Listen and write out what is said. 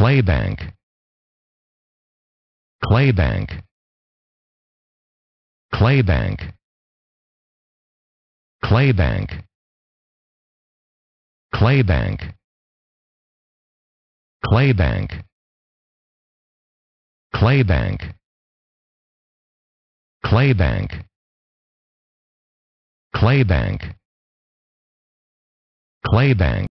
Claybank Claybank Claybank Claybank Claybank Claybank Claybank Claybank Claybank Claybank